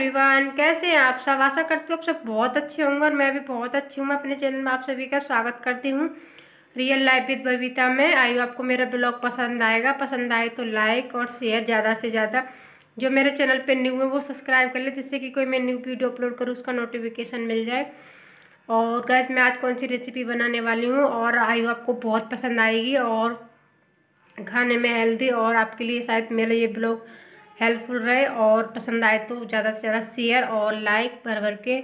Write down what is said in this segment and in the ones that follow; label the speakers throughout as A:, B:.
A: everyone कैसे हैं आप सब आशा करती हूँ आप सब बहुत अच्छे होंगे और मैं भी बहुत अच्छी हूँ मैं अपने चैनल में आप सभी का स्वागत करती हूँ रियल लाइफ विद बबीता में आई आपको मेरा ब्लॉग पसंद आएगा पसंद आए तो लाइक और शेयर ज़्यादा से ज़्यादा जो मेरे चैनल पर न्यू है वो सब्सक्राइब कर ले जिससे कि कोई मैं न्यू वीडियो अपलोड करूँ उसका नोटिफिकेशन मिल जाए और गैस मैं आज कौन सी रेसिपी बनाने वाली हूँ और आई आपको बहुत पसंद आएगी और खाने में हेल्दी और आपके लिए शायद मेरा ये ब्लॉग हेल्पफुल रहे और पसंद आए तो ज़्यादा से ज़्यादा शेयर और लाइक भर भर के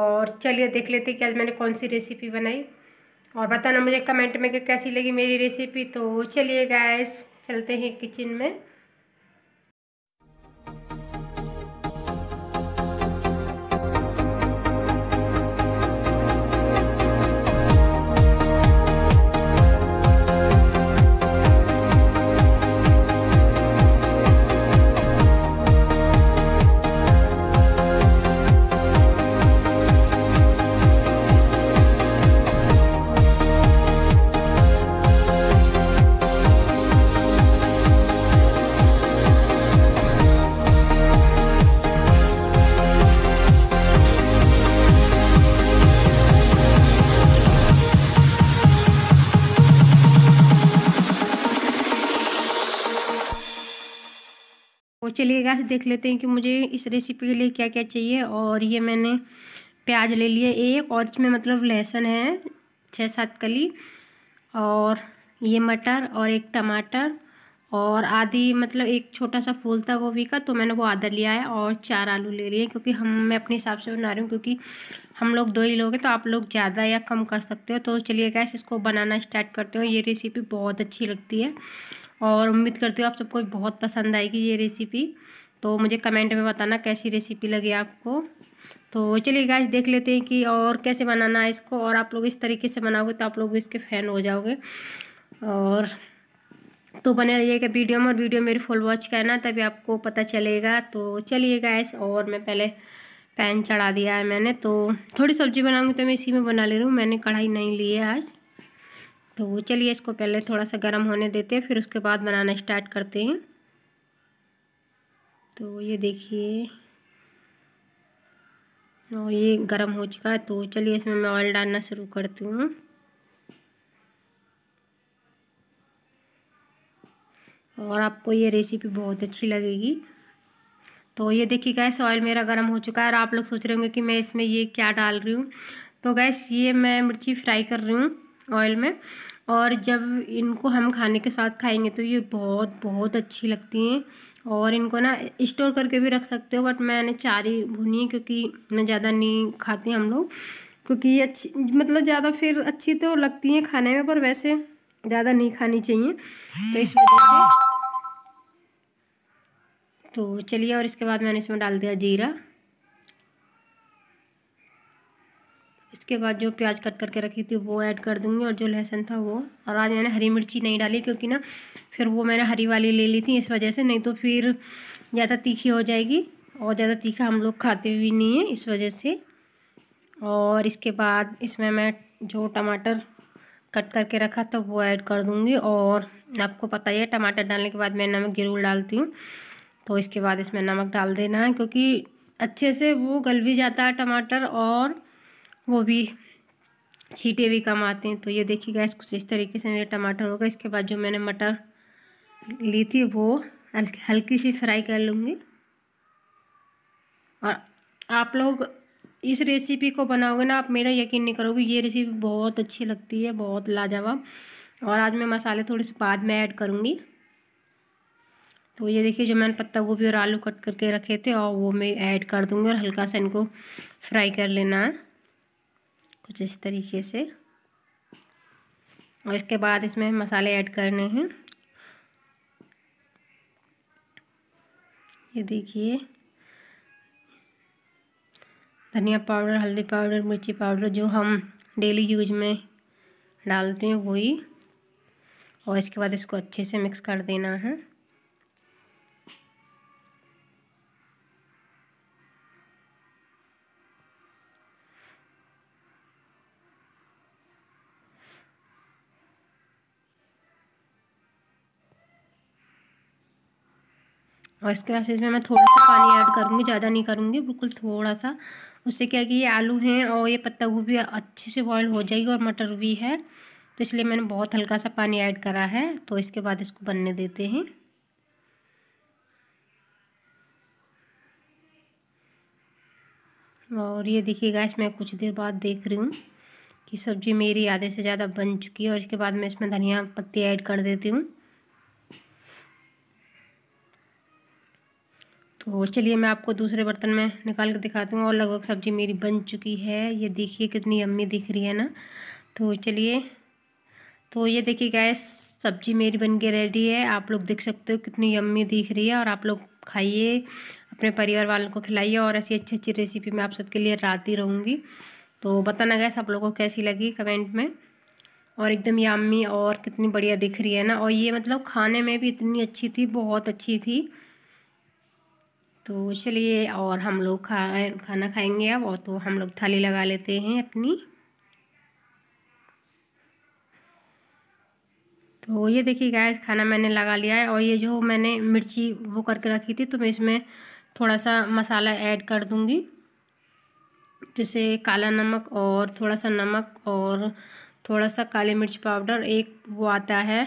A: और चलिए देख लेते कि आज मैंने कौन सी रेसिपी बनाई और बताना मुझे कमेंट में कि कैसी लगी मेरी रेसिपी तो चलिए गैस चलते हैं किचन में और चलिए गैस देख लेते हैं कि मुझे इस रेसिपी के लिए क्या क्या चाहिए और ये मैंने प्याज ले लिया एक और इसमें मतलब लहसुन है छः सात कली और ये मटर और एक टमाटर और आधी मतलब एक छोटा सा फूल था गोभी का तो मैंने वो आधा लिया है और चार आलू ले लिए क्योंकि हम मैं अपने हिसाब से बना रही हूँ क्योंकि हम लोग दो ही लोग हैं तो आप लोग ज़्यादा या कम कर सकते हो तो चलिए गैस इसको बनाना स्टार्ट करते हो ये रेसिपी बहुत अच्छी लगती है और उम्मीद करती हूँ आप सबको बहुत पसंद आएगी ये रेसिपी तो मुझे कमेंट में बताना कैसी रेसिपी लगी आपको तो चलिए गाइस देख लेते हैं कि और कैसे बनाना है इसको और आप लोग इस तरीके से बनाओगे तो आप लोग भी इसके फ़ैन हो जाओगे और तो बने रहिएगा वीडियो में और वीडियो मेरी फुल वॉच करना तभी आपको पता चलेगा तो चलिए गैस और मैं पहले पैन चढ़ा दिया है मैंने तो थोड़ी सब्ज़ी बनाऊंगी तो मैं इसी में बना ले रही हूँ मैंने कढ़ाई नहीं ली है आज तो चलिए इसको पहले थोड़ा सा गर्म होने देते हैं फिर उसके बाद बनाना स्टार्ट करते हैं तो ये देखिए और ये गर्म हो चुका है तो चलिए इसमें मैं ऑयल डालना शुरू करती हूँ और आपको ये रेसिपी बहुत अच्छी लगेगी तो ये देखिए गैस ऑयल मेरा गर्म हो चुका है और आप लोग सोच रहे होंगे कि मैं इसमें ये क्या डाल रही हूँ तो गैस ये मैं मिर्ची फ्राई कर रही हूँ ऑयल में और जब इनको हम खाने के साथ खाएंगे तो ये बहुत बहुत अच्छी लगती हैं और इनको ना स्टोर करके भी रख सकते हो बट मैंने चार ही भुनी है क्योंकि मैं ज़्यादा नहीं खाती हम लोग क्योंकि ये अच्छी मतलब ज़्यादा फिर अच्छी तो लगती हैं खाने में पर वैसे ज़्यादा नहीं खानी चाहिए तो इस वजह से तो चलिए और इसके बाद मैंने इसमें डाल दिया जीरा इसके बाद जो प्याज कट करके रखी थी वो ऐड कर दूंगी और जो लहसुन था वो और आज मैंने हरी मिर्ची नहीं डाली क्योंकि ना फिर वो मैंने हरी वाली ले ली थी इस वजह से नहीं तो फिर ज़्यादा तीखी हो जाएगी और ज़्यादा तीखा हम लोग खाते भी नहीं हैं इस वजह से और इसके बाद इसमें मैं जो टमाटर कट करके रखा था वो ऐड कर दूँगी और आपको पता ही है टमाटर डालने के बाद मैं नमक ज़रूर डालती हूँ तो इसके बाद इसमें नमक डाल देना है क्योंकि अच्छे से वो गल भी जाता है टमाटर और वो भी छीटे भी कम आते हैं तो ये देखिए गैस कुछ इस तरीके से मेरे टमाटर होगा इसके बाद जो मैंने मटर ली थी वो हल्की सी फ्राई कर लूँगी और आप लोग इस रेसिपी को बनाओगे ना आप मेरा यकीन नहीं करोगे ये रेसिपी बहुत अच्छी लगती है बहुत लाजवाब और आज मैं मसाले थोड़े से बाद में ऐड करूँगी तो ये देखिए जो मैंने पत्ता गोभी और आलू कट करके रखे थे और वो मैं ऐड कर दूँगी और हल्का सा इनको फ्राई कर लेना है कुछ इस तरीके से और इसके बाद इसमें मसाले ऐड करने हैं ये देखिए धनिया पाउडर हल्दी पाउडर मिर्ची पाउडर जो हम डेली यूज में डालते हैं वही और इसके बाद इसको अच्छे से मिक्स कर देना है और इसके बाद इसमें मैं थोड़ा सा पानी ऐड करूँगी ज़्यादा नहीं करूँगी बिल्कुल थोड़ा सा उससे क्या कि ये आलू हैं और ये पत्ता गोभी अच्छे से बॉयल हो जाएगी और मटर भी है तो इसलिए मैंने बहुत हल्का सा पानी ऐड करा है तो इसके बाद इसको बनने देते हैं और ये देखिएगा इसमें कुछ देर बाद देख रही हूँ कि सब्ज़ी मेरी आधे से ज़्यादा बन चुकी है और इसके बाद मैं इसमें धनिया पत्ती ऐड कर देती हूँ तो चलिए मैं आपको दूसरे बर्तन में निकाल कर दिखाती हूँ और लगभग सब्ज़ी मेरी बन चुकी है ये देखिए कितनी अम्मी दिख रही है ना तो चलिए तो ये देखिए गैस सब्ज़ी मेरी बन के रेडी है आप लोग देख सकते हो कितनी अम्मी दिख रही है और आप लोग खाइए अपने परिवार वालों को खिलाइए और ऐसी अच्छी अच्छी रेसिपी मैं आप सबके लिए रात ही रहूँगी तो बताना गैस आप लोगों को कैसी लगी कमेंट में और एकदम यामी और कितनी बढ़िया दिख रही है ना और ये मतलब खाने में भी इतनी अच्छी थी बहुत अच्छी थी तो चलिए और हम लोग खा खाना खाएंगे अब और तो हम लोग थाली लगा लेते हैं अपनी तो ये देखिए गैस खाना मैंने लगा लिया है और ये जो मैंने मिर्ची वो करके रखी थी तो मैं इसमें थोड़ा सा मसाला ऐड कर दूँगी जैसे काला नमक और थोड़ा सा नमक और थोड़ा सा काली मिर्च पाउडर एक वो आता है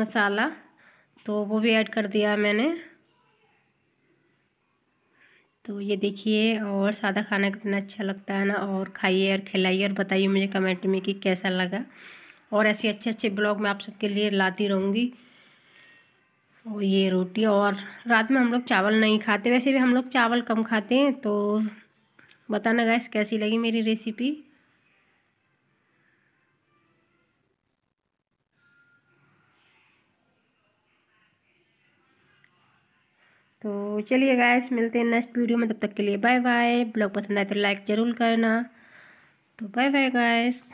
A: मसाला तो वो भी ऐड कर दिया मैंने तो ये देखिए और सादा खाना कितना अच्छा लगता है ना और खाइए और खिलाइए और बताइए मुझे कमेंट में कि कैसा लगा और ऐसे अच्छे अच्छे ब्लॉग मैं आप सबके लिए लाती रहूँगी और ये रोटी और रात में हम लोग चावल नहीं खाते वैसे भी हम लोग चावल कम खाते हैं तो बताना गैस कैसी लगी मेरी रेसिपी तो चलिए गाइस मिलते हैं नेक्स्ट वीडियो में तब तक के लिए बाय बाय ब्लॉग पसंद आए तो लाइक ज़रूर करना तो बाय बाय गाइस